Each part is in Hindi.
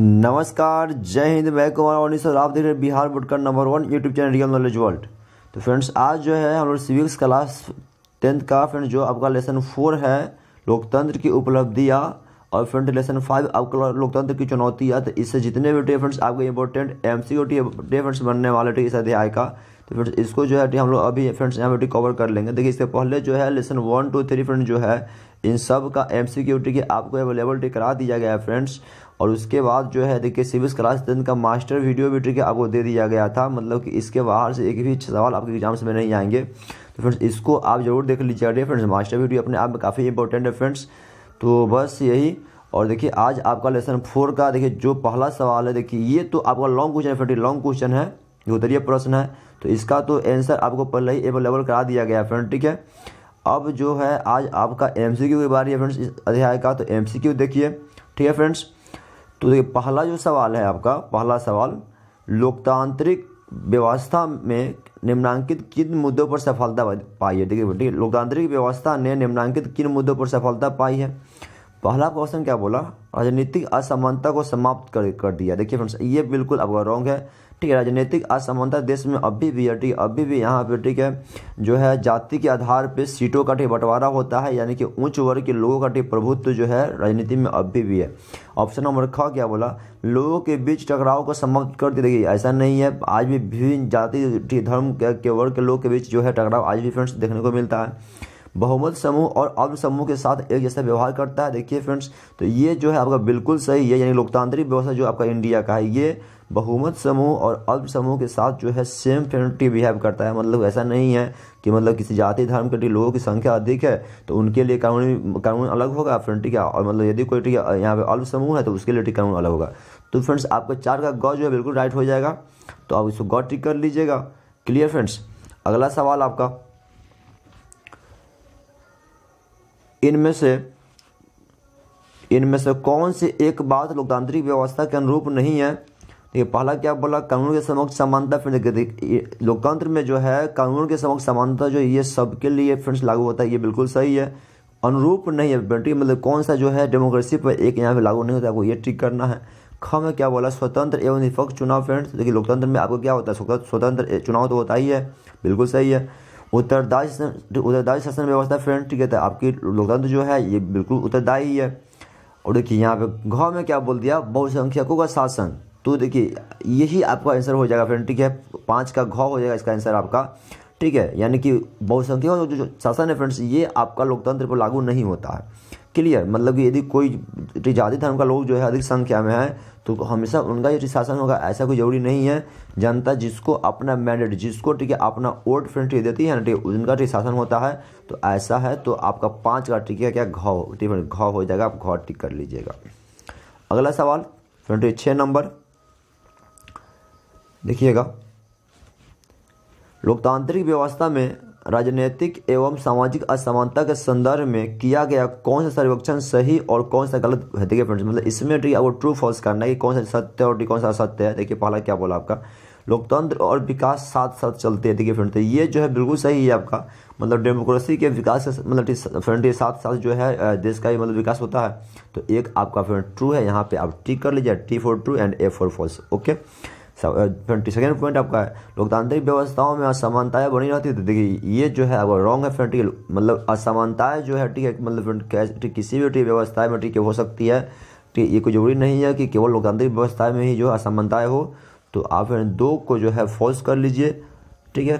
नमस्कार जय हिंद मैं कुमार आप देख रहे हैं बिहार बोर्ड का number one YouTube channel real knowledge world तो फ्रेंड्स आज जो है हम लोग सिविक्स क्लास टेंथ का फ्रेंड्स जो आपका लेसन फोर है लोकतंत्र की उपलब्धियाँ और फ्रेंड लेसन फाइव आपका लोकतंत्र की चुनौतियाँ तो इससे जितने भी फ्रेंड्स आपके इंपॉर्टेंट एम सी फ्रेंड्स बनने वाले थे इस अध्याय का तो फ्रेंड्स इसको जो है हम लोग अभी फ्रेंड्स यहाँ पर कवर कर लेंगे देखिए इसके पहले जो है lesson one two three friend जो है इन सब का एम सी क्यू टी के आपको अवेलेबल करा दिया गया है फ्रेंड्स और उसके बाद जो है देखिए सिविक्स क्लास टेन का मास्टर वीडियो भी ट्रिक आपको दे दिया गया था मतलब कि इसके बाहर से एक भी सवाल आपके एग्जाम्स में नहीं आएंगे तो फ्रेंड्स इसको आप जरूर देख लीजिए फ्रेंड्स मास्टर वीडियो अपने आप में काफ़ी इंपॉर्टेंट है फ्रेंड्स तो बस यही और देखिए आज आपका लेसन फोर का देखिए जो पहला सवाल है देखिए ये तो आपका लॉन्ग क्वेश्चन है फ्रेंड लॉन्ग क्वेश्चन है उत्तरीय प्रश्न है तो इसका तो आंसर आपको पहले ही अवेलेबल करा दिया गया है फ्रेंड ठीक है अब जो है आज आपका एम सी क्यू की बारी है फ्रेंड्स इस अध्याय का तो एम सी क्यू देखिए ठीक है फ्रेंड्स तो देखिए पहला जो सवाल है आपका पहला सवाल लोकतांत्रिक व्यवस्था में निम्नांकित किन मुद्दों पर सफलता पाई है देखिए बेटी लोकतांत्रिक व्यवस्था ने निम्नांकित किन मुद्दों पर सफलता पाई है पहला क्वेश्चन क्या बोला राजनीतिक असमानता को समाप्त कर कर दिया देखिए फ्रेंड्स ये बिल्कुल आपका रॉन्ग है ठीक है राजनीतिक असमानता देश में अभी भी है ठीक है अभी भी यहाँ पे ठीक है जो है जाति के आधार पे सीटों का ठीक बंटवारा होता है यानी कि उच्च वर्ग के लोगों का ठीक प्रभुत्व जो है राजनीति में अभी भी है ऑप्शन नंबर ख क्या बोला लोगों के बीच टकराव को समाप्त कर दिया देखिए ऐसा नहीं है आज भी विभिन्न जाति धर्म के वर्ग के लोगों के बीच जो है टकराव आज भी फ्रेंड्स देखने को मिलता है बहुमत समूह और अल्प समूह के साथ एक जैसा व्यवहार करता है देखिए फ्रेंड्स तो ये जो है आपका बिल्कुल सही है यानी लोकतांत्रिक व्यवस्था जो आपका इंडिया का है ये बहुमत समूह और अल्प समूह के साथ जो है सेम पेनल्टी बिहेव करता है मतलब ऐसा नहीं है कि मतलब किसी जाति धर्म के लोगों की संख्या अधिक है तो उनके लिए कानूनी कानून अलग होगा पेनल्टी का और मतलब यदि कोई यहाँ पे अल्प समूह है तो उसके लिए कानून अलग होगा तो फ्रेंड्स आपका चार का गौ जो है बिल्कुल राइट हो जाएगा तो आप इसको गौ टिक कर लीजिएगा क्लियर फ्रेंड्स अगला सवाल आपका इनमें से इनमें से कौन सी एक बात लोकतांत्रिक व्यवस्था के अनुरूप नहीं है देखिए पहला क्या बोला कानून के समक्ष समानता फ्रेंड्स देखिए लोकतंत्र में जो है कानून के समक्ष समानता जो ये सबके लिए फ्रेंड्स लागू होता है ये बिल्कुल सही है अनुरूप नहीं है बेटी मतलब कौन सा जो है डेमोक्रेसी पर एक यहाँ पे लागू नहीं होता है आपको ये ठीक करना है ख में क्या बोला स्वतंत्र एवं निष्पक्ष चुनाव फ्रेंड्स तो देखिए लोकतंत्र में आपको क्या होता है स्वतंत्र चुनाव तो होता ही है बिल्कुल सही है उत्तरदायी उत्तरदायी शासन व्यवस्था फ्रेंड ठीक है तो आपकी लोकतंत्र जो है ये बिल्कुल उत्तरदायी है और देखिए यहाँ पे घ में क्या बोल दिया बहुसंख्यकों का शासन तो देखिए यही आपका आंसर हो जाएगा फ्रेंड ठीक है पाँच का घ हो जाएगा इसका आंसर आपका ठीक है यानी कि बहुसंख्यक जो, जो शासन है फ्रेंड्स ये आपका लोकतंत्र पर लागू नहीं होता है क्लियर मतलब कि यदि कोई जाति धर्म का लोग जो है अधिक संख्या में है तो हमेशा उनका ये शासन होगा ऐसा कोई जरूरी नहीं है जनता जिसको अपना मैंडेट जिसको ठीक है अपना वोट फ्रेंड ठीक देती है ना ठीक उनका ठीक शासन होता है तो ऐसा है तो आपका पाँच का ठीक है क्या घाव ठीक है घाव हो जाएगा आप घाव टिक कर लीजिएगा अगला सवाल फ्रेंड छः नंबर देखिएगा लोकतांत्रिक व्यवस्था में राजनीतिक एवं सामाजिक असमानता के संदर्भ में किया गया कौन सा सर्वेक्षण सही और कौन सा गलत है देखिए फ्रेंड्स मतलब इसमें आपको ट्रू फॉल्स करना है कि कौन सा सत्य और कौन सा असत्य है देखिए पहला क्या बोला आपका लोकतंत्र और विकास साथ साथ चलते हैं देखिए फ्रेंड तो ये जो है बिल्कुल सही है आपका मतलब डेमोक्रेसी के विकास मतलब फ्रेंड ये साथ साथ जो है देश का ही मतलब विकास होता है तो एक आपका फ्रेंड ट्रू है यहाँ पे आप टी कर लीजिए T for true and A for false okay twenty second point आपका है लोकतांत्रिक व्यवस्थाओं में असमानताएं बनी रहती तो देखिए ये जो है अगर रॉन्ग है फ्रेंड ठीक है मतलब असमानताएं जो है ठीक है मतलब किसी भी व्यवस्था में ठीक है हो सकती है ठीक ये कोई जरूरी नहीं है कि केवल लोकतांत्रिक व्यवस्था में ही जो असमानताएं हो तो आप दो को जो है फॉल्स कर लीजिए ठीक है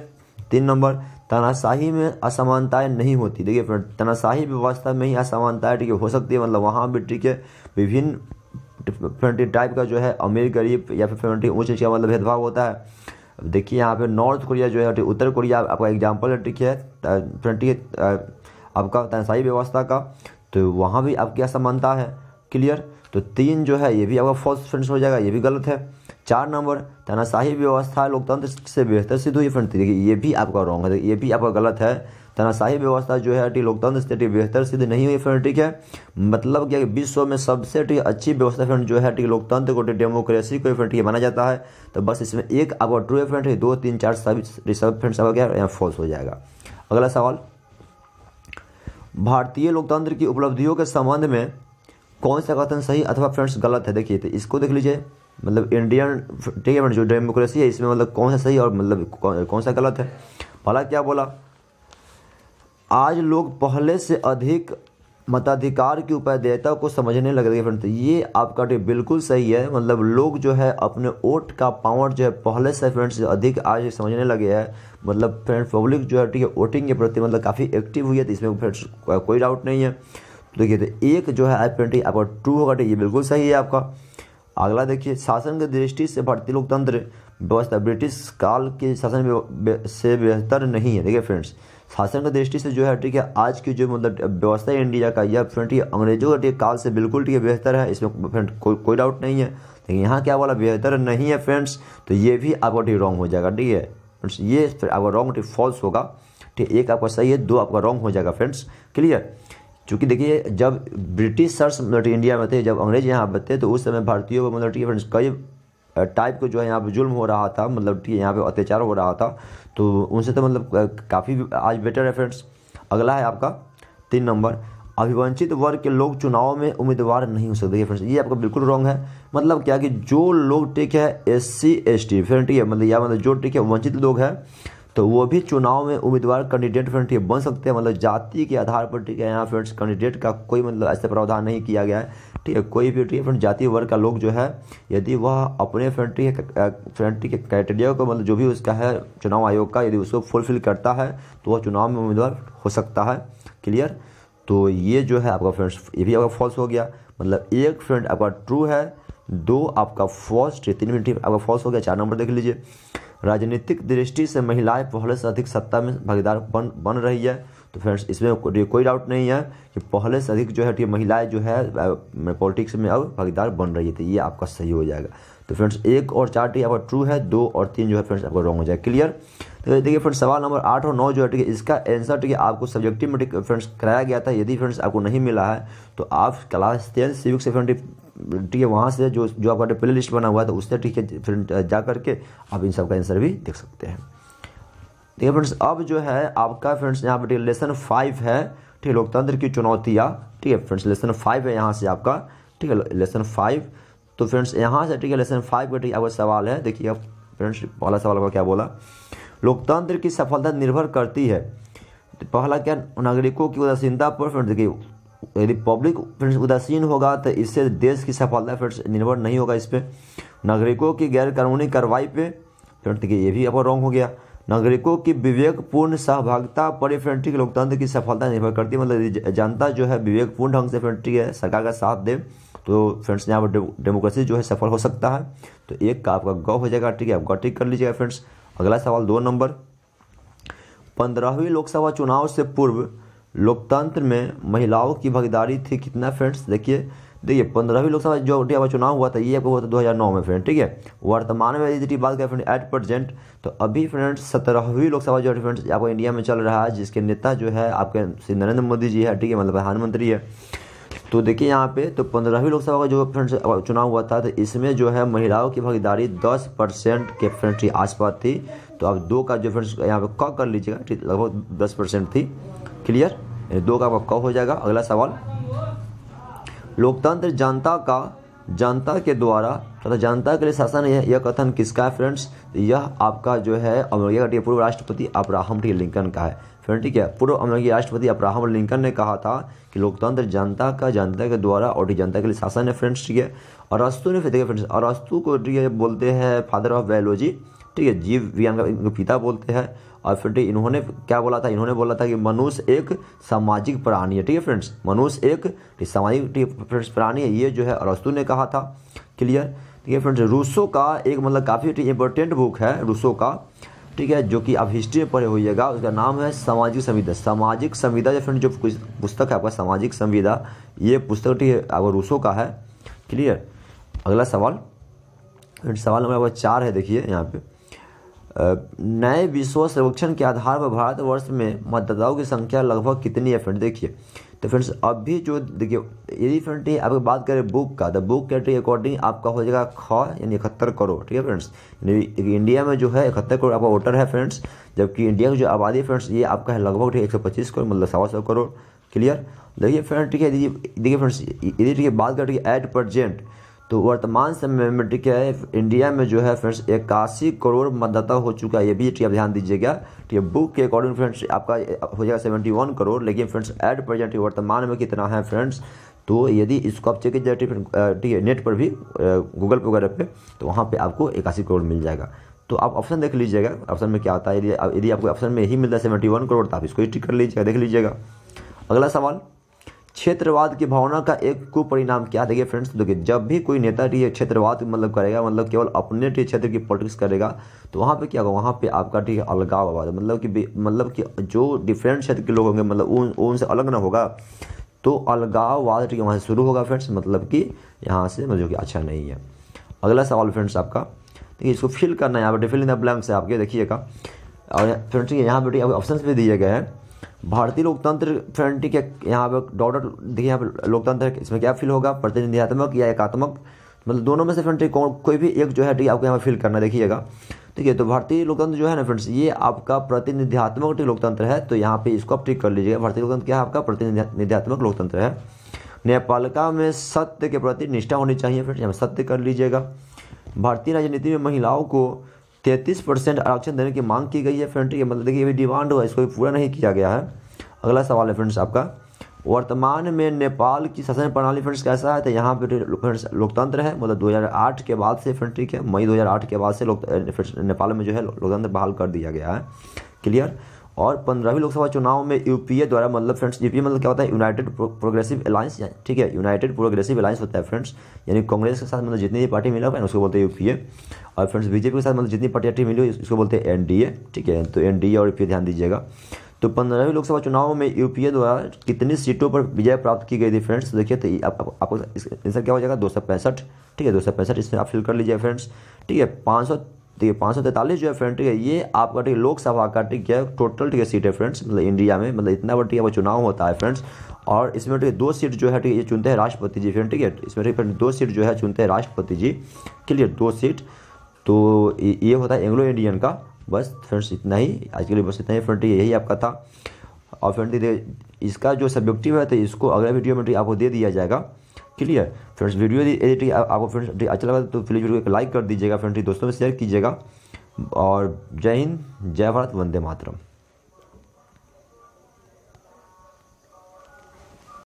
तीन नंबर तनाशाही में असमानताएं नहीं होती देखिए फ्रेंड तनाशाही व्यवस्था में ही असमानताएं ठीक है हो सकती है मतलब वहाँ भी ठीक है विभिन्न फ्रंटी टाइप का जो है अमीर गरीब या फिर फ्रंटी ऊंचे का मतलब भेदभाव होता है अब देखिए यहाँ पे नॉर्थ कोरिया जो है उत्तर कोरिया आपका एग्जाम्पल है ठीक है फ्रंटी आपका तनसाई व्यवस्था का तो वहाँ भी आपकी असमानता है क्लियर तो तीन जो है ये भी आपका फॉल्स फ्रेंड्स हो जाएगा ये भी गलत है चार नंबर तनाशाही व्यवस्था लोकतंत्र से बेहतर सिद्ध हुई फ्रेंड देखिए ये भी आपका रॉन्ग है ये भी आपका गलत है तनाशाही व्यवस्था जो है लोकतंत्र से बेहतर सिद्ध नहीं हुई फ्रेंड ठीक है मतलब क्या विश्व में सबसे ठीक अच्छी व्यवस्था फ्रेंड जो है ठीक लोकतंत्र को डेमोक्रेसी को फ्रेंड माना जाता है तो बस इसमें एक अब ट्रू है फ्रेंड दो तीन चार सब सब फ्रेंड सब हो यहाँ फॉल्स हो जाएगा अगला सवाल भारतीय लोकतंत्र की उपलब्धियों के संबंध में कौन सा कथन सही अथवा फ्रेंड्स गलत है देखिए तो इसको देख लीजिए मतलब इंडियन ठीक है जो डेमोक्रेसी है इसमें मतलब कौन सा सही और मतलब कौन, कौन सा गलत है भला क्या बोला आज लोग पहले से अधिक मताधिकार की उपादेयता को समझने लग रही है फ्रेंड्स ये आपका टिप बिल्कुल सही है मतलब लोग जो है अपने वोट का पावर जो है पहले से फ्रेंड्स अधिक आज समझने लगे हैं मतलब फ्रेंड्स पब्लिक जो है ठीक है वोटिंग के प्रति मतलब काफ़ी एक्टिव हुई है तो इसमें फ्रेंड्स कोई डाउट नहीं है तो देखिए तो एक जो है आई फ्रेंड आपका टू होगा ये बिल्कुल सही है आपका अगला देखिए शासन की दृष्टि से भारतीय लोकतंत्र व्यवस्था ब्रिटिश काल के शासन से बेहतर नहीं है देखिए फ्रेंड्स फासन की दृष्टि से जो है ठीक है आज की जो मतलब व्यवस्था है इंडिया का यह फ्रेंड ठीक है अंग्रेजों का काल से बिल्कुल ठीक है बेहतर है इसमें फ्रेंड कोई कोई डाउट नहीं है लेकिन यहाँ क्या वाला बेहतर नहीं है फ्रेंड्स तो ये भी आपका ठीक रॉन्ग हो जाएगा ठीक है फ्रेंड्स ये आपका रॉन्ग ठीक फॉल्स होगा ठीक एक आपका सही है दो आपका रॉन्ग हो जाएगा फ्रेंड्स क्लियर चूंकि देखिए जब ब्रिटिशर्स मतलब इंडिया में थे जब अंग्रेज यहाँ पे थे तो उस समय भारतीयों को मतलब ठीक है फ्रेंड्स कई टाइप को जो है यहाँ पे जुल्म हो रहा था मतलब ठीक है यहाँ पे अत्याचार हो रहा था तो उनसे तो मतलब काफ़ी आज बेटर है फ्रेंड्स अगला है आपका तीन नंबर अभिवंचित वर्ग के लोग चुनाव में उम्मीदवार नहीं हो सकते फ्रेंड्स ये आपका बिल्कुल रॉन्ग है मतलब क्या कि जो लोग टिक है S C S T friend ठीक है मतलब या मतलब जो टिक है वंचित लोग हैं तो वो भी चुनाव में उम्मीदवार कैंडिडेट फ्रेंड ये बन सकते हैं मतलब जाति के आधार पर ठीक है यहाँ फ्रेंड्स कैंडिडेट का कोई मतलब ऐसे प्रावधान नहीं किया गया है ठीक है कोई भी ठीक है फ्रेंड जाति वर्ग का लोग जो है यदि वह अपने फ्रेंड फ्रेंड के क्राइटेरिया को मतलब जो भी उसका है चुनाव आयोग का यदि उसको फुलफिल करता है तो वह चुनाव में उम्मीदवार हो सकता है क्लियर तो ये जो है आपका फ्रेंड्स ये भी आपका फॉल्स हो गया मतलब एक फ्रेंड आपका ट्रू है दो आपका फॉल्स तीन मिनट आपका फॉल्स हो गया चार नंबर देख लीजिए राजनीतिक दृष्टि से महिलाएं पहले से अधिक सत्ता में भागीदार बन बन रही है तो फ्रेंड्स इसमें कोई डाउट नहीं है कि पहले से अधिक जो है महिलाएं जो है पॉलिटिक्स में अब भागीदार बन रही है तो ये आपका सही हो जाएगा तो फ्रेंड्स एक और चार्ट आपका ट्रू है दो और तीन जो है फ्रेंड्स आपका रॉन्ग हो जाएगा क्लियर देखिए फ्रेंड्स सवाल नंबर आठ और नौ जो है ठीक है इसका आंसर ठीक है आपको सब्जेक्टिव मेट्रिक फ्रेंड्स कराया गया था यदि फ्रेंड्स आपको नहीं मिला है तो आप क्लास टेन सिविक्स से फ्रेंड ठीक है वहाँ से जो जो आपका प्ले लिस्ट बना हुआ है तो उससे ठीक है फ्रेंड जा करके आप इन सब का आंसर भी देख सकते हैं देखिए फ्रेंड्स अब जो है आपका फ्रेंड्स यहाँ पर लेसन फाइव है ठीक है लोकतंत्र की चुनौतियाँ ठीक है फ्रेंड्स लेसन फाइव है यहाँ से आपका ठीक है लेसन फाइव तो फ्रेंड्स यहाँ से ठीक है लेसन फाइव का ठीक है आपका सवाल है देखिए आप फ्रेंड्स पहला सवाल आपका क्या बोला लोकतंत्र की सफलता निर्भर करती है पहला क्या नागरिकों की उदासीनता पर फ्रेंड्स देखिए यदि पब्लिक फ्रेंड्स उदासीन होगा तो इससे देश की सफलता फ्रेंड्स निर्भर नहीं होगा इस पर नागरिकों की गैर कानूनी कार्रवाई पे फ्रेंड देखिए ये भी अब रॉन्ग हो गया नागरिकों की विवेकपूर्ण सहभागिता पर फ्रेंड ठीक लोकतंत्र की सफलता निर्भर करती है मतलब जनता जो है विवेकपूर्ण ढंग से फ्रेंड ठीक है सरकार का साथ दे तो फ्रेंड्स यहाँ पर डेमोक्रेसी जो है सफल हो सकता है तो एक का आपका गौ हो जाएगा ठीक है आप गौ ठीक कर लीजिएगा फ्रेंड्स अगला सवाल दो नंबर पंद्रहवीं लोकसभा चुनाव से पूर्व लोकतंत्र में महिलाओं की भागीदारी थी कितना फ्रेंड्स देखिए देखिए पंद्रहवीं लोकसभा जो हमारा चुनाव हुआ था ये आपको हुआ था दो हज़ार नौ में फ्रेंड ठीक है वर्तमान में यदि बात करें फ्रेंड एट प्रेजेंट तो अभी फ्रेंड्स सत्रहवीं लोकसभा जो फ्रेंड्स आपको इंडिया में चल रहा है जिसके नेता जो है आपके श्री नरेंद्र मोदी जी है ठीक है मतलब प्रधानमंत्री है तो देखिए यहाँ पे तो पंद्रहवीं लोकसभा का जो फ्रेंड्स चुनाव हुआ था तो इसमें जो है महिलाओं की भागीदारी 10 परसेंट के फ्रेंड्स की आसपास थी तो अब दो का जो फ्रेंड्स यहाँ पे क कर लीजिएगा ठीक लगभग 10 परसेंट थी क्लियर दो का आपका क हो जाएगा अगला सवाल लोकतंत्र जनता का जनता के द्वारा तथा जनता के लिए शासन यह कथन किसका है फ्रेंड्स तो यह आपका जो है अमेरिका पूर्व राष्ट्रपति अब्राहम टी लिंकन का है फिर ठीक है पूर्व अमेरिकी राष्ट्रपति अब्राहम लिंकन ने कहा था कि लोकतंत्र जनता का जनता के द्वारा और जनता के लिए शासन है फ्रेंड्स ठीक है और अस्तु ने फिर देखिए फ्रेंड्स अस्तु को ठीक है बोलते हैं फादर ऑफ बायोलॉजी ठीक है जीव विज्ञान का इनके पिता बोलते हैं और फिर इन्होंने क्या बोला था इन्होंने बोला था कि मनुष्य एक सामाजिक प्राणी है ठीक है फ्रेंड्स मनुष्य एक सामाजिक फ्रेंड्स प्राणी है ये जो है अरस्तु ने कहा था क्लियर ठीक है फ्रेंड्स रूसो का एक मतलब काफ़ी इंपॉर्टेंट बुक है रूसो का ठीक है जो कि आप हिस्ट्री में पढ़े होइएगा उसका नाम है सामाजिक संविदा सामाजिक संविदा या फ्रेंड जो पुस्तक है आपका सामाजिक संविदा ये पुस्तक ठीक है आपका रूसों का है क्लियर अगला सवाल सवाल नंबर चार है देखिए यहाँ पे नए विश्व सर्वेक्षण के आधार पर भारतवर्ष में मतदाताओं की संख्या लगभग कितनी है फ्रेंड देखिए तो फ्रेंड्स अभी जो देखिए यदि फ्रेंड अगर बात करें बुक का तो बुक कैटरी अकॉर्डिंग आपका हो जाएगा ख यानी इकहत्तर करोड़ ठीक है फ्रेंड्स इंडिया में जो है इकहत्तर करोड़ आपका वोटर है फ्रेंड्स जबकि इंडिया की जो आबादी फ्रेंड्स ये आपका है लगभग ठीक है एक सौ पच्चीस करोड़ मतलब सवा सौ करोड़ क्लियर देखिए फ्रेंड ठीक है देखिए फ्रेंड्स यदि ठीक है बात करें एट परजेंट तो वर्तमान समय में ठीक है इंडिया में जो है फ्रेंड्स इक्यासी करोड़ मतदाता हो चुका है ये भी ठीक ध्यान दीजिएगा ठीक है बुक के अकॉर्डिंग फ्रेंड्स आपका हो जाएगा सेवेंटी वन करोड़ लेकिन फ्रेंड्स एट प्रेजेंट वर्तमान में कितना है फ्रेंड्स तो यदि इसको आप चेक कीजिए ठीक है नेट पर भी गूगल पे वगैरह पे तो वहाँ पर आपको इक्यासी करोड़ मिल जाएगा तो आप ऑप्शन देख लीजिएगा ऑप्शन में क्या आता है यदि यदि आपको ऑप्शन में ही मिलता है सेवेंटी वन करोड़ तो आप इसको ही टिक कर लीजिएगा देख लीजिएगा अगला सवाल क्षेत्रवाद की भावना का एक कुपरिणाम क्या देखिए फ्रेंड्स देखिए जब भी कोई नेता ये क्षेत्रवाद मतलब करेगा मतलब केवल अपने क्षेत्र की पॉलिटिक्स करेगा तो वहाँ पे क्या होगा वहाँ पे आपका ठीक है अलगाव तो मतलब कि मतलब कि जो डिफरेंट क्षेत्र के लोग होंगे मतलब उन उनसे अलग ना होगा तो अलगाववाद ठीक है वहाँ से शुरू होगा फ्रेंड्स मतलब कि यहाँ से मतलब कि अच्छा नहीं है अगला सवाल फ्रेंड्स आपका देखिए इसको फिल करना है यहाँ पर डिफिल इन द ब्लैंक्स है आपके देखिएगा और फ्रेंड्स यहाँ पर ऑप्शन भी दिए गए हैं भारतीय लोकतंत्र फ्रंट के यहाँ पर डॉटर देखिए यहाँ पर लोकतंत्र इसमें क्या फील होगा प्रतिनिधियात्मक या एकात्मक मतलब दोनों में से फ्रंट कौन कोई भी एक जो है आपको यहाँ पर फील करना देखिएगा ठीक है तो भारतीय लोकतंत्र जो है ना फ्रेंड्स ये आपका प्रतिनिधियात्मक लोकतंत्र है तो यहाँ पे इसको आप ठीक कर लीजिएगा भारतीय लोकतंत्र क्या है आपका प्रतिनिधियात्मक लोकतंत्र है न्यायपालिका में सत्य के प्रति निष्ठा होनी चाहिए फ्रेंड्स यहाँ सत्य कर लीजिएगा भारतीय राजनीति में महिलाओं को तैंतीस परसेंट आरक्षण देने की मांग की गई है फ्रेंड ये मतलब देखिए ये डिमांड हुआ इसको भी पूरा नहीं किया गया है अगला सवाल है फ्रेंड्स आपका वर्तमान में नेपाल की शासन प्रणाली फ्रेंड्स कैसा है तो यहाँ पर फ्रेंड्स लोकतंत्र है मतलब 2008 के बाद से फ्रेंड ठीक है मई 2008 के बाद से लोक नेपाल में जो है लोकतंत्र बहाल कर दिया गया है क्लियर और पंद्रहवीं लोकसभा चुनाव में यूपीए द्वारा मतलब फ्रेंड्स यूपीए मतलब क्या होता है यूनाइटेड प्रोग्रेसिव अलायंस ठीक है यूनाइटेड प्रोग्रेसिव अलायंस होता है फ्रेंड्स यानी कांग्रेस के साथ मतलब जितनी भी पार्टी मिला हुआ है उसको बोलते हैं यूपीए और फ्रेंड्स बीजेपी के साथ मतलब जितनी पार्टी मिली हुई उसको बोलते हैं एनडीए ठीक है तो एनडीए और यूपीए ध्यान दीजिएगा तो पंद्रहवीं लोकसभा चुनाव में यूपीए द्वारा कितनी सीटों पर विजय प्राप्त की गई थी फ्रेंड्स तो देखिए तो आपको आंसर क्या हो जाएगा दो सौ ठीक है दो सौ पैंसठ इसमें आप फिल कर लीजिए फ्रेंड्स ठीक है पाँच सौ ठीक है पाँच सौ तैंतालीस जो है फ्रेंड ठीक है ये आपका ठीक है लोकसभा का ठीक है टोटल ठीक है सीट है फ्रेंड्स मतलब इंडिया में मतलब इतना बड़ा ठीक है वो चुनाव होता है फ्रेंड्स और इसमें ठीक है दो सीट जो है ठीक है ये चुनते हैं राष्ट्रपति जी फ्रेंड ठीक है इसमें ठीक फ्रेंड दो सीट जो है चुनते हैं राष्ट्रपति जी क्लियर दो सीट तो ये होता है एंग्लो इंडियन का बस फ्रेंड्स इतना ही आज के लिए बस इतना ही फ्रेंड यही आपका था और फ्रेंड इसका जो सब्जेक्टिव है तो इसको अगले वीडियो में आपको दे दिया जाएगा क्लियर फ्रेंड्स वीडियो यदि एडिटिंग आपको फ्रेंड्स अच्छा लगा तो प्लीज़ वीडियो को लाइक कर दीजिएगा फ्रेंड्स दोस्तों में शेयर कीजिएगा और जय हिंद जय भारत वंदे मातरम